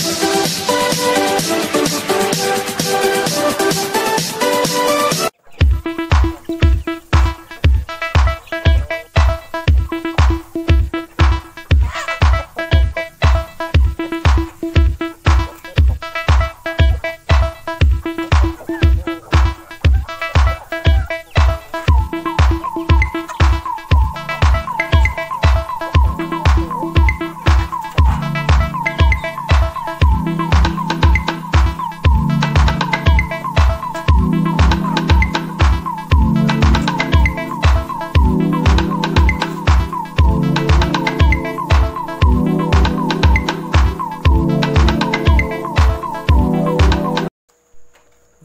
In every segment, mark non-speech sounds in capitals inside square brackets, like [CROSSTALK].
Thank you.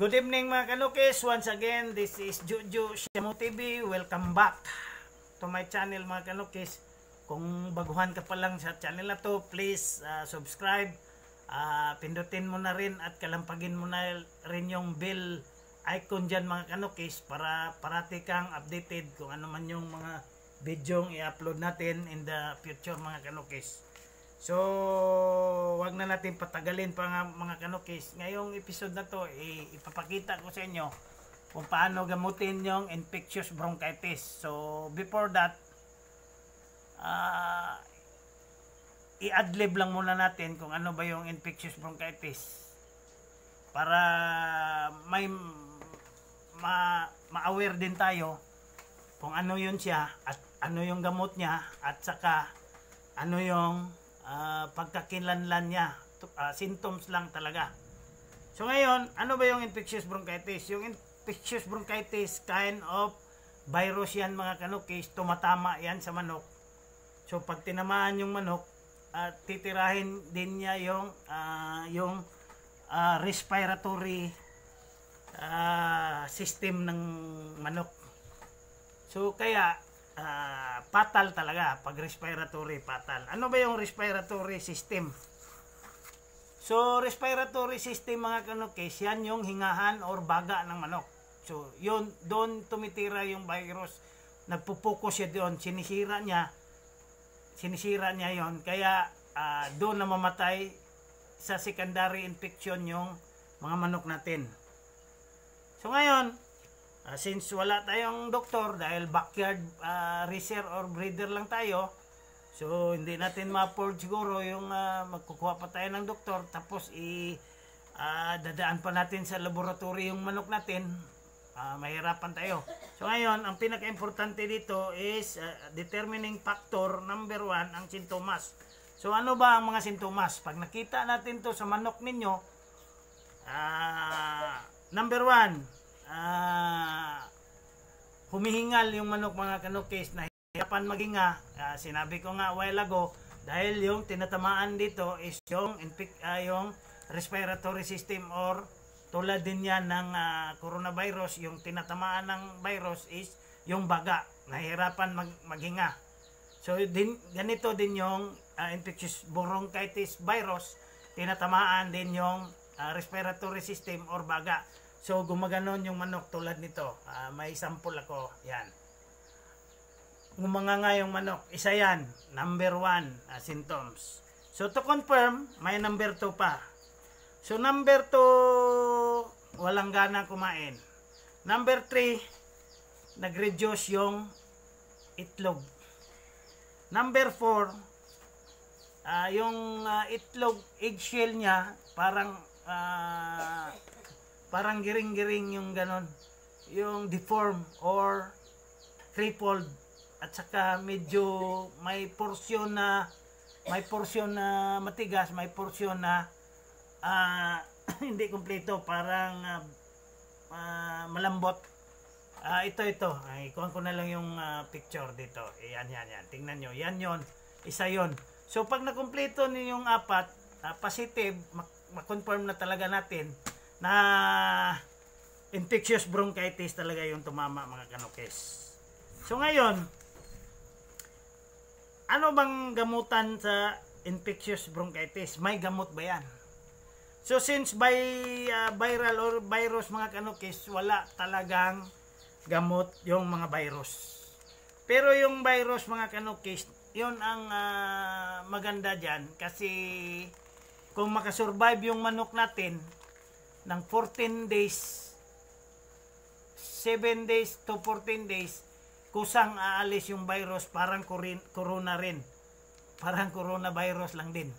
Good evening mga kanukis. Once again, this is Juju Shemo TV. Welcome back to my channel mga kanukis. Kung baguhan ka pa lang sa channel na to, please uh, subscribe. Uh, pindutin mo na rin at kalampagin mo na rin yung bell icon dyan mga kanukis para parati kang updated kung ano man yung mga video i-upload natin in the future mga kanukis. So, wag na natin patagalin pa nga mga kanukis. Ngayong episode na to, eh, ipapakita ko sa inyo kung paano gamutin yung infectious bronchitis. So, before that, uh, i-adlib lang muna natin kung ano ba yung infectious bronchitis para may ma, ma-aware din tayo kung ano yun siya at ano yung gamot niya at saka ano yung uh, pagkakinlanlan niya. Uh, symptoms lang talaga. So ngayon, ano ba yung infectious bronchitis? Yung infectious bronchitis kind of virus yan mga kanukis, tumatama yan sa manok. So pag tinamaan yung manok, at uh, titirahin din niya yung uh, yung uh, respiratory uh, system ng manok. So kaya uh, patal talaga pag respiratory patal. Ano ba yung respiratory system? So, respiratory system mga kanukis, yan yung hingahan or baga ng manok. So, yun, doon tumitira yung virus. Nagpo-focus siya doon, sinisira niya. Sinisira niya yon Kaya, uh, doon na mamatay sa secondary infection yung mga manok natin. So, ngayon, Uh, since wala tayong doktor dahil backyard uh, ah, research or breeder lang tayo, so hindi natin ma-afford siguro yung uh, magkukuha pa tayo ng doktor tapos i uh, dadaan pa natin sa laboratory yung manok natin, uh, mahirapan tayo. So ngayon, ang pinaka-importante dito is uh, determining factor number one, ang sintomas. So ano ba ang mga sintomas? Pag nakita natin to sa manok ninyo, uh, number one, uh, humihingal yung manok mga kanukis na hirapan maginga. Uh, ah, sinabi ko nga while ago, dahil yung tinatamaan dito is yung, uh, yung respiratory system or tulad din yan ng uh, coronavirus, yung tinatamaan ng virus is yung baga, nahirapan mag, maghinga. So din, ganito din yung uh, infectious bronchitis virus, tinatamaan din yung uh, respiratory system or baga. So gumaganon yung manok tulad nito. Uh, may sample ako. Yan. Gumanganga yung manok. Isa yan. Number 1 uh, ah, symptoms. So to confirm, may number 2 pa. So number 2, walang gana kumain. Number 3, nag-reduce yung itlog. Number 4, uh, ah, yung uh, itlog eggshell niya parang uh, parang giring-giring yung ganon yung deform or crippled at saka medyo may porsyon na may porsyon na matigas may porsyon na uh, [CLEARS THROAT] hindi kumpleto parang uh, malambot uh, ito ito ay kuha ko na lang yung uh, picture dito eh, yan yan yan tingnan nyo yan yon isa yon so pag nakumpleto niyo yung apat uh, positive mak- confirm na talaga natin na infectious bronchitis talaga yung tumama mga kanukes. So ngayon, ano bang gamutan sa infectious bronchitis? May gamot ba yan? So since by uh, viral or virus mga kanukis, wala talagang gamot yung mga virus. Pero yung virus mga kanukis, yun ang uh, maganda dyan kasi kung makasurvive yung manok natin, ng 14 days 7 days to 14 days kusang aalis yung virus parang corona rin parang coronavirus lang din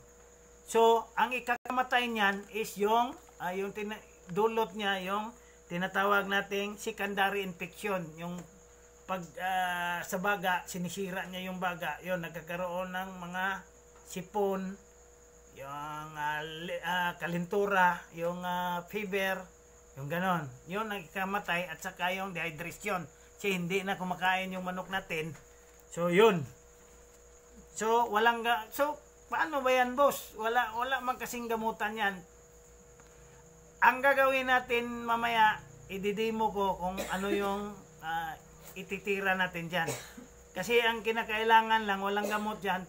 so ang ikakamatay niyan is yung uh, yung dulot niya yung tinatawag nating secondary infection yung pag uh, sa baga sinisira niya yung baga yon nagkakaroon ng mga sipon yung uh, uh, kalintura, yung uh, fever, yung ganon. Yun nagkamatay at saka yung dehydration. Kasi hindi na kumakain yung manok natin. So yun. So walang ga so paano ba yan boss? Wala wala man kasing gamutan yan. Ang gagawin natin mamaya ididemo ko kung ano yung uh, ititira natin diyan. Kasi ang kinakailangan lang walang gamot diyan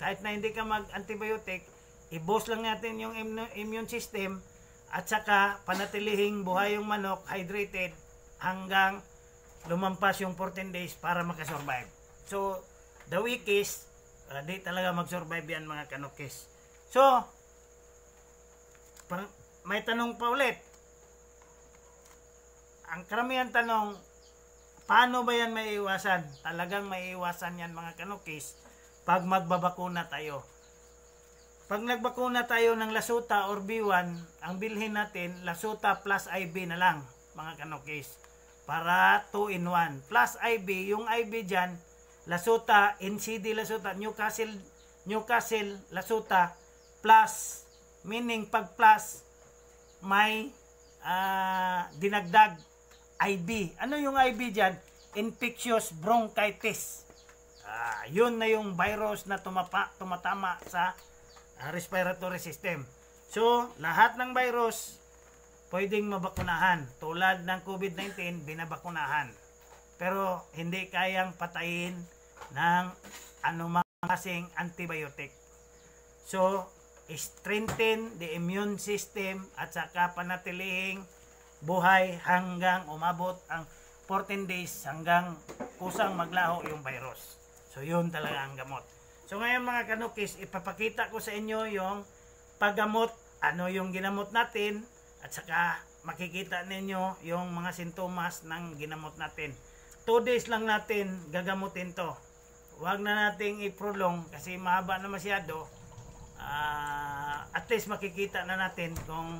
kahit na hindi ka mag antibiotic i-boost lang natin yung immune system at saka panatilihing buhay yung manok hydrated hanggang lumampas yung 14 days para makasurvive. So, the weakest, uh, di talaga mag-survive yan mga kanukis. So, par- may tanong pa ulit. Ang karamihan tanong, paano ba yan maiiwasan? Talagang maiiwasan yan mga kanukis pag magbabakuna tayo. Pag nagbakuna tayo ng Lasuta or B1, ang bilhin natin Lasuta plus IB na lang, mga kanokis. Para 2 in 1. Plus IB, yung IB dyan, Lasuta, NCD Lasuta, Newcastle, Newcastle Lasuta, plus, meaning pag plus, may uh, dinagdag IB. Ano yung IB dyan? Infectious bronchitis. Uh, yun na yung virus na tumapa, tumatama sa Ah, respiratory system. So, lahat ng virus pwedeng mabakunahan. Tulad ng COVID-19, binabakunahan. Pero hindi kayang patayin ng anumang kasing antibiotic. So, strengthen the immune system at saka panatilihing buhay hanggang umabot ang 14 days hanggang kusang maglaho yung virus. So, yun talaga ang gamot. So ngayon mga kanukis, ipapakita ko sa inyo yung paggamot, ano yung ginamot natin, at saka makikita ninyo yung mga sintomas ng ginamot natin. 2 days lang natin gagamutin to. Huwag na nating i-prolong kasi mahaba na masyado. Uh, at least makikita na natin kung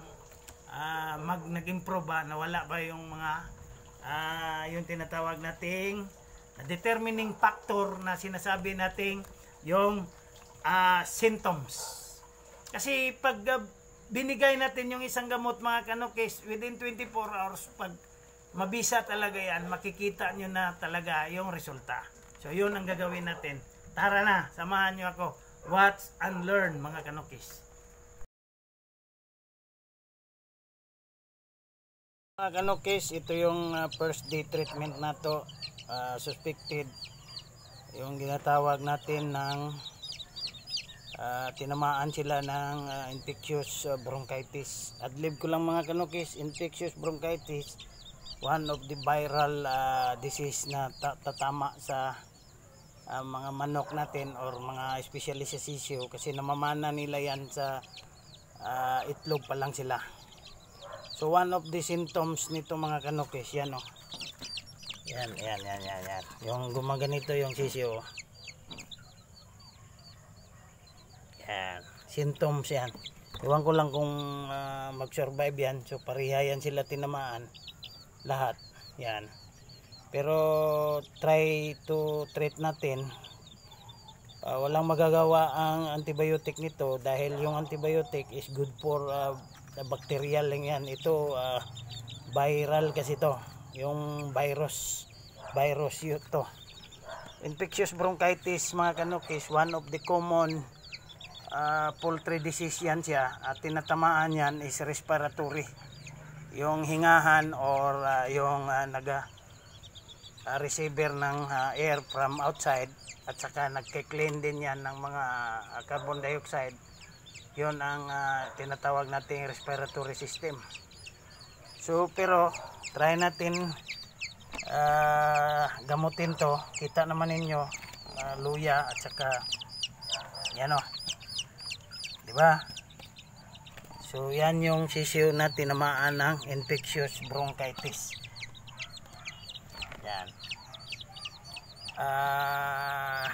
uh, mag nag-improve ba, nawala ba yung mga uh, yung tinatawag nating determining factor na sinasabi nating yung uh, symptoms. Kasi pag uh, binigay natin yung isang gamot mga kanokis, within 24 hours pag mabisa talaga yan, makikita nyo na talaga yung resulta. So yun ang gagawin natin. Tara na, samahan nyo ako. Watch and learn mga kanokis. Mga kanokis, ito yung uh, first day treatment na to. Uh, suspected yung ginatawag natin ng uh, tinamaan sila ng uh, infectious uh, bronchitis adlib ko lang mga kanukis infectious bronchitis one of the viral uh, disease na ta tatama sa uh, mga manok natin or mga especially sa sisyo kasi namamana nila yan sa uh, itlog pa lang sila so one of the symptoms nito mga kanukis yan o oh, yan, yan, yan, yan, yan. Yung gumaganito yung sisiyo. Yan. Symptoms yan. Iwan ko lang kung uh, mag-survive yan. So pareha yan sila tinamaan. Lahat. Yan. Pero try to treat natin. Uh, walang magagawa ang antibiotic nito dahil yung antibiotic is good for uh, bacterial lang yan. Ito uh, viral kasi to yung virus virus ito infectious bronchitis mga kanok is one of the common uh, poultry disease yan siya at tinatamaan yan is respiratory yung hingahan or uh, yung uh, ah, naga uh, receiver ng uh, air from outside at saka nagke-clean din yan ng mga uh, carbon dioxide yun ang uh, tinatawag nating respiratory system So pero try natin uh, gamutin to. Kita naman ninyo uh, luya at saka yan oh. 'Di ba? So yan yung sisiyo na tinamaan ng infectious bronchitis. Yan. Ah uh,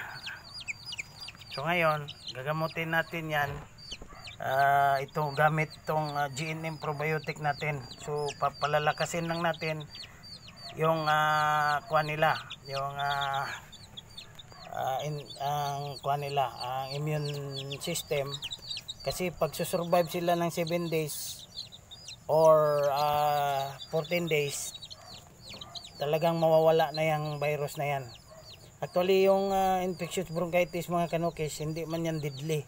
So ngayon, gagamutin natin 'yan uh, ito gamit tong uh, ah, GNM probiotic natin so papalalakasin lang natin yung uh, kuha nila yung uh, uh, in, ang uh, kuha nila ang uh, immune system kasi pag susurvive sila ng 7 days or uh, 14 days talagang mawawala na yung virus na yan actually yung uh, infectious bronchitis mga kanukis hindi man yan deadly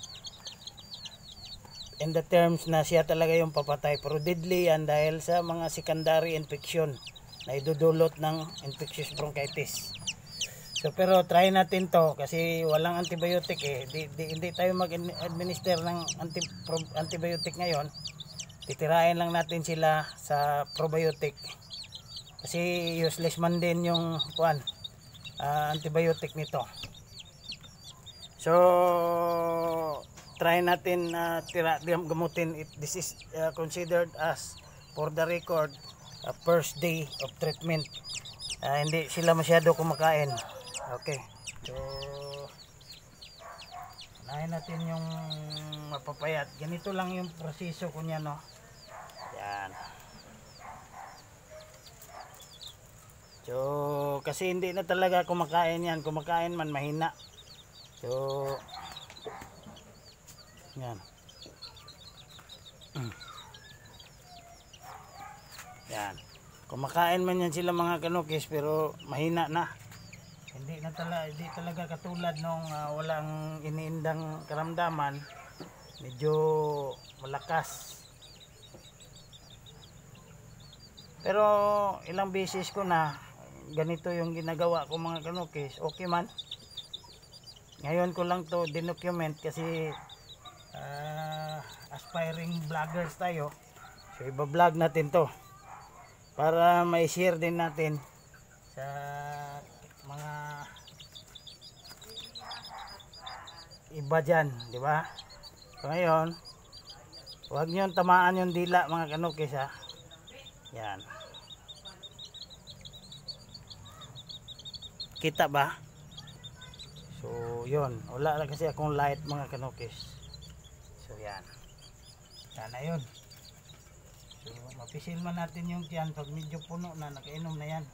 in the terms na siya talaga yung papatay pero deadly yan dahil sa mga secondary infection na idudulot ng infectious bronchitis so pero try natin to kasi walang antibiotic eh di, di, hindi tayo mag-administer ng anti, pro, antibiotic ngayon titirain lang natin sila sa probiotic kasi useless man din yung kuan uh, ah, antibiotic nito so try natin na uh, tira, gamutin it. This is uh, considered as for the record uh, first day of treatment. Uh, hindi sila masyado kumakain. Okay. So Nahin natin yung mapapayat. Ganito lang yung proseso ko niya, no. Yan. So, kasi hindi na talaga kumakain yan. Kumakain man mahina. So, yan. Mm. Yan. Kumakain man yan sila mga kanukis pero mahina na. Hindi na tala, hindi talaga katulad nung uh, walang iniindang karamdaman. Medyo malakas. Pero ilang beses ko na ganito yung ginagawa ko mga kanukis. Okay man. Ngayon ko lang to dinocument kasi uh, aspiring vloggers tayo so iba-vlog natin to para may share din natin sa mga iba dyan di ba so ngayon huwag nyo tamaan yung dila mga kanukis ha yan kita ba so yun wala kasi akong light mga kanukis So yan. Sana yun. So mapisil man natin yung tiyan pag medyo puno na nakainom na yan.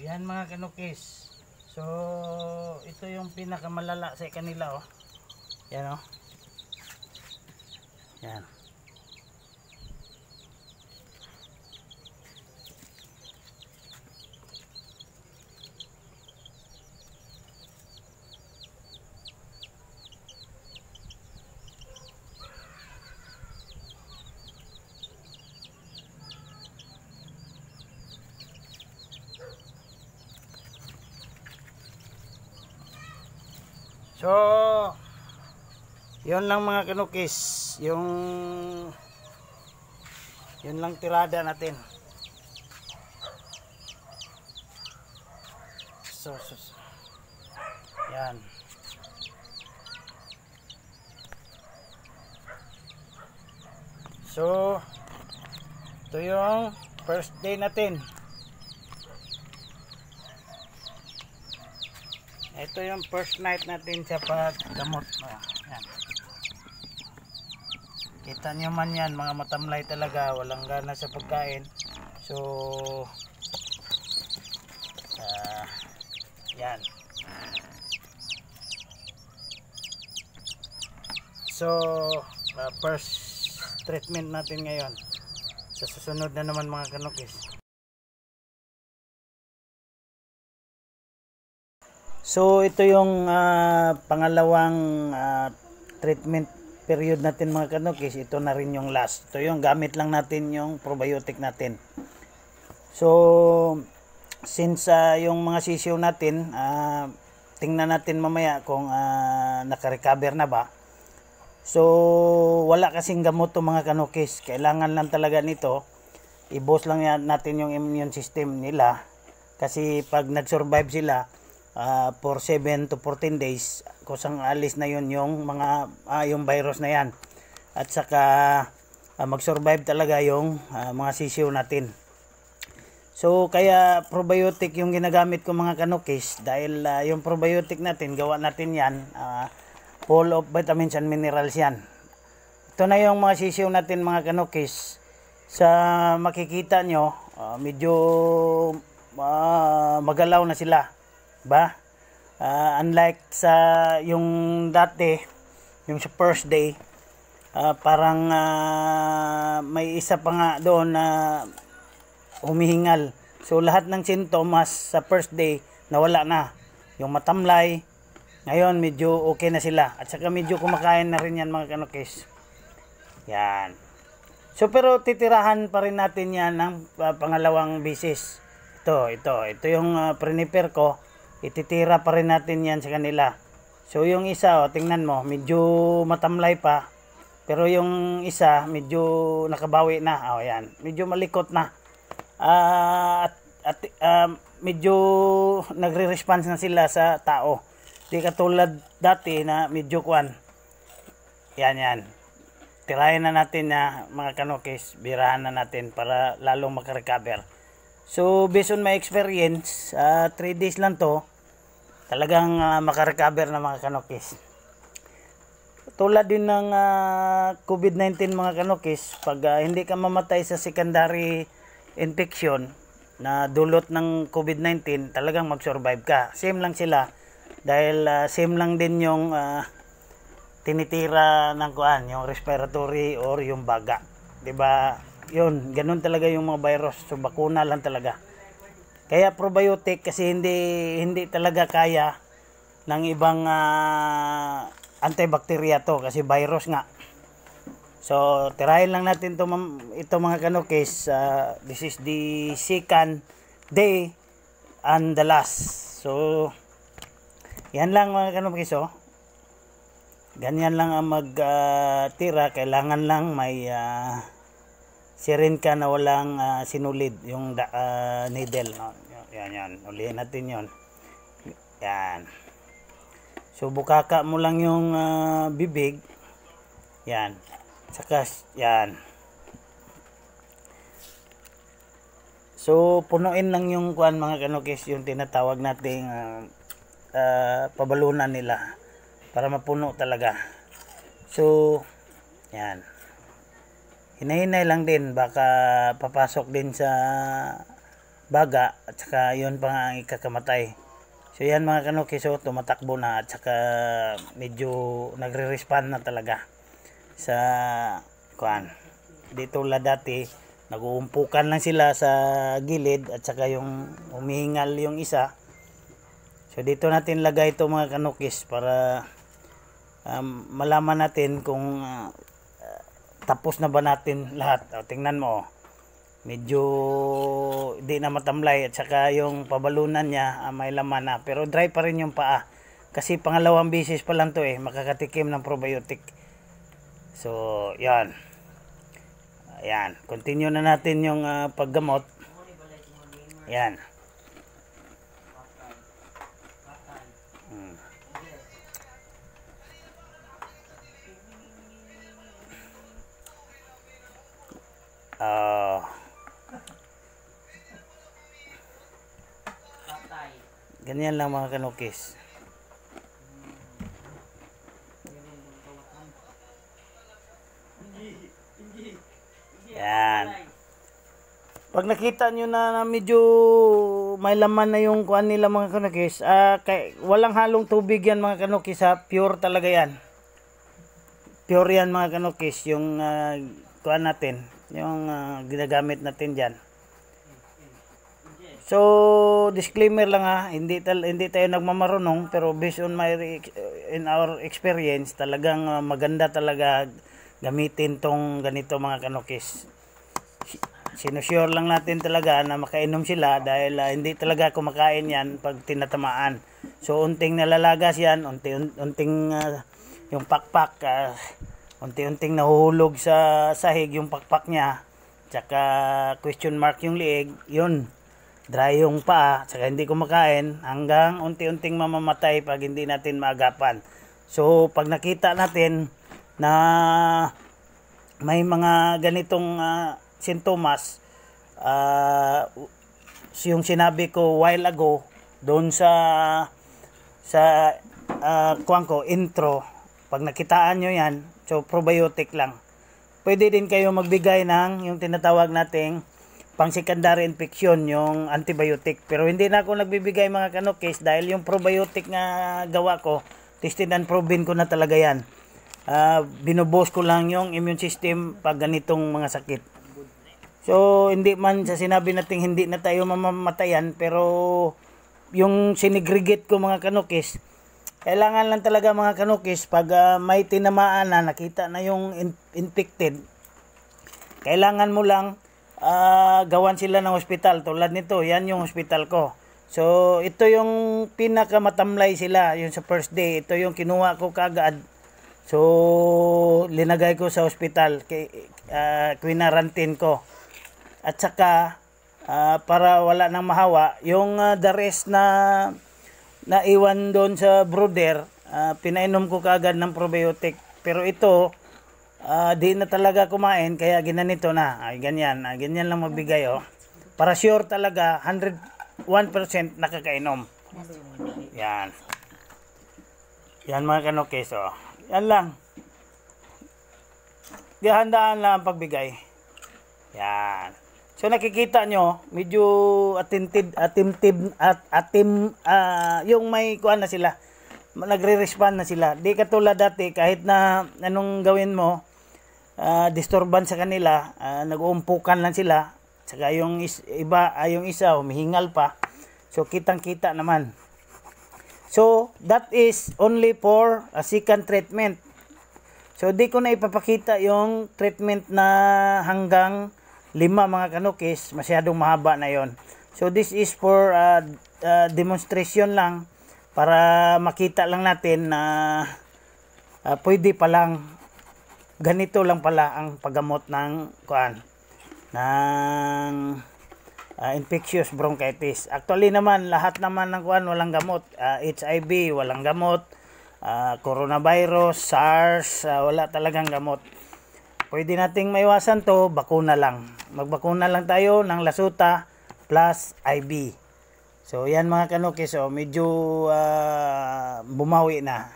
Yan mga kanukis. So, ito yung pinakamalala sa kanila oh. Yan oh. Yan. So, yun lang mga kinukis. Yung, yun lang tirada natin. So, so, so. Yan. So, ito yung first day natin. Ito yung first night natin sa pagdamot. Ayan. Kita nyo man yan, mga matamlay talaga. Walang gana sa pagkain. So, uh, yan. So, uh, first treatment natin ngayon. Sa susunod na naman mga kanukis. So ito yung uh, pangalawang uh, treatment period natin mga kanokis. Ito na rin yung last. Ito yung gamit lang natin yung probiotic natin. So since uh, yung mga sisiw natin, uh, tingnan natin mamaya kung uh, nakarecover na ba. So, wala kasing gamot to mga kanokis. Kailangan lang talaga nito. I-boost lang natin yung immune system nila. Kasi pag nag-survive sila, uh, for 7 to 14 days kusang alis na yun yung mga uh, yung virus na yan at saka uh, mag-survive talaga yung uh, mga sisiw natin so kaya probiotic yung ginagamit ko mga kanukis dahil uh, yung probiotic natin gawa natin yan uh, full of vitamins and minerals yan ito na yung mga sisiw natin mga kanukis sa makikita nyo uh, medyo uh, magalaw na sila ba? Uh, unlike sa yung dati, yung sa first day, uh, parang uh, may isa pa nga doon na uh, humihingal. So lahat ng sintomas sa first day nawala na. Yung matamlay, ngayon medyo okay na sila. At saka medyo kumakain na rin yan mga kanokis. Yan. So pero titirahan pa rin natin yan ng uh, pangalawang bisis. Ito, ito. Ito yung uh, ko ititira pa rin natin yan sa kanila so yung isa oh, tingnan mo medyo matamlay pa pero yung isa medyo nakabawi na o oh, yan medyo malikot na uh, at, at uh, medyo nagre-response na sila sa tao di katulad dati na medyo kwan yan yan tirayan na natin na mga kanokis, birahan na natin para lalong makarecover. So, based on my experience, uh, ah, 3 days lang to, talagang uh, makarecover ng mga kanokis tulad din ng uh, ah, COVID-19 mga kanokis pag uh, hindi ka mamatay sa secondary infection na dulot ng COVID-19 talagang mag-survive ka same lang sila dahil uh, same lang din yung uh, tinitira ng kuan yung respiratory or yung baga 'di ba yun ganun talaga yung mga virus so bakuna lang talaga kaya probiotic kasi hindi hindi talaga kaya ng ibang uh, antibacteria to kasi virus nga. So, tirahin lang natin ito, ito mga kanukis. Uh, ah, this is the second day and the last. So, yan lang mga kanukis. Oh. Ganyan lang ang magtira. Uh, tira. Kailangan lang may... Uh, sirinka na walang uh, sinulid yung da, uh, needle no? yan yan ulihin natin yon yan so bukaka mo lang yung uh, bibig yan saka yan so punuin lang yung kuan mga kanokis yung tinatawag nating uh, uh, pabalunan nila para mapuno talaga so yan hinahinay lang din baka papasok din sa baga at saka yun pa nga ang ikakamatay so yan mga kanuki so tumatakbo na at saka medyo nagre-respond na talaga sa kuan dito la dati naguumpukan lang sila sa gilid at saka yung humihingal yung isa so dito natin lagay ito mga kanukis para um, malaman natin kung uh, tapos na ba natin lahat o, tingnan mo oh. medyo hindi na matamlay at saka yung pabalunan niya ah, may laman na pero dry pa rin yung paa kasi pangalawang bisis pa lang to eh makakatikim ng probiotic so yan Ayan, continue na natin yung uh, paggamot. yan Oh. Ganyan lang mga kanukis. Yan. Pag nakita nyo na, na medyo may laman na yung kuan nila mga kanukis, uh, kay, walang halong tubig yan mga kanukis ha. Pure talaga yan. Pure yan mga kanukis yung uh, kuan natin yung uh, ginagamit natin diyan So, disclaimer lang ha, ah, hindi, tal hindi tayo nagmamarunong pero based on my in our experience, talagang uh, maganda talaga gamitin tong ganito mga kanokis. Sinusure lang natin talaga na makainom sila dahil uh, hindi talaga kumakain yan pag tinatamaan. So, unting nalalagas yan, unti, unting uh, yung pakpak, uh, unti-unting nahuhulog sa sahig yung pakpak niya tsaka question mark yung liig yun dry yung paa tsaka hindi kumakain hanggang unti-unting mamamatay pag hindi natin maagapan so pag nakita natin na may mga ganitong uh, sintomas uh, yung sinabi ko while ago doon sa sa uh, kuwan intro pag nakitaan nyo yan So, probiotic lang. Pwede din kayo magbigay ng yung tinatawag nating pang secondary infection, yung antibiotic. Pero hindi na ako nagbibigay mga kanokis dahil yung probiotic na gawa ko, tested and proven ko na talaga yan. Uh, binubos ko lang yung immune system pag ganitong mga sakit. So, hindi man sa sinabi nating hindi na tayo mamamatayan, pero yung sinigregate ko mga kanokis, kailangan lang talaga mga kanukis pag uh, may tinamaan na nakita na yung in- infected kailangan mo lang uh, gawan sila ng hospital tulad nito yan yung hospital ko so ito yung pinakamatamlay sila yung sa first day ito yung kinuha ko kagad so linagay ko sa hospital kay uh, ah, kwinarantin ko at saka uh, para wala nang mahawa yung uh, the rest na naiwan doon sa brother, uh, ah, pinainom ko kaagad ng probiotic. Pero ito, uh, di na talaga kumain, kaya ginanito na. Ay, ganyan. Ay, ah, ganyan lang mabigay, oh. Para sure talaga, 101% nakakainom. Yan. Yan mga kanokes, oh. Yan lang. Di handaan lang ang pagbigay. Yan. So nakikita nyo, medyo attentive, attempted, at, atim, uh, yung may kuan na sila. Nagre-respond na sila. Di katulad dati, kahit na anong gawin mo, uh, disturban sa kanila, uh, nag-uumpukan lang sila. Saka yung is, iba, yung isa, humihingal pa. So kitang-kita naman. So that is only for a second treatment. So di ko na ipapakita yung treatment na hanggang lima mga kanukis, masyadong mahaba na yon. So this is for uh, uh, demonstration lang para makita lang natin na uh, pwede pa lang ganito lang pala ang paggamot ng kuan ng uh, infectious bronchitis. Actually naman lahat naman ng kuan walang gamot, uh, HIV walang gamot, uh, coronavirus, SARS uh, wala talagang gamot pwede nating maiwasan to bakuna lang magbakuna lang tayo ng lasuta plus IB so yan mga kanuki so medyo uh, bumawi na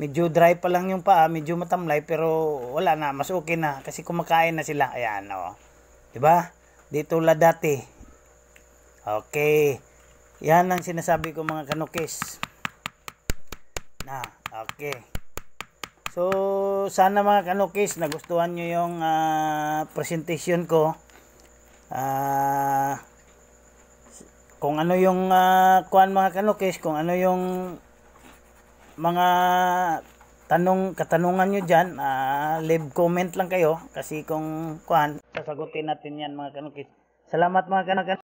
medyo dry pa lang yung paa medyo matamlay pero wala na mas okay na kasi kumakain na sila ayan o oh. diba dito la dati okay yan ang sinasabi ko mga kanukis na okay So, sana mga kanukis, nagustuhan nyo yung uh, presentation ko. Uh, kung ano yung uh, ah, kuan mga kanukis, kung ano yung mga tanong katanungan nyo dyan, uh, leave comment lang kayo kasi kung kuan, sasagutin natin yan mga kanukis. Salamat mga kanukis.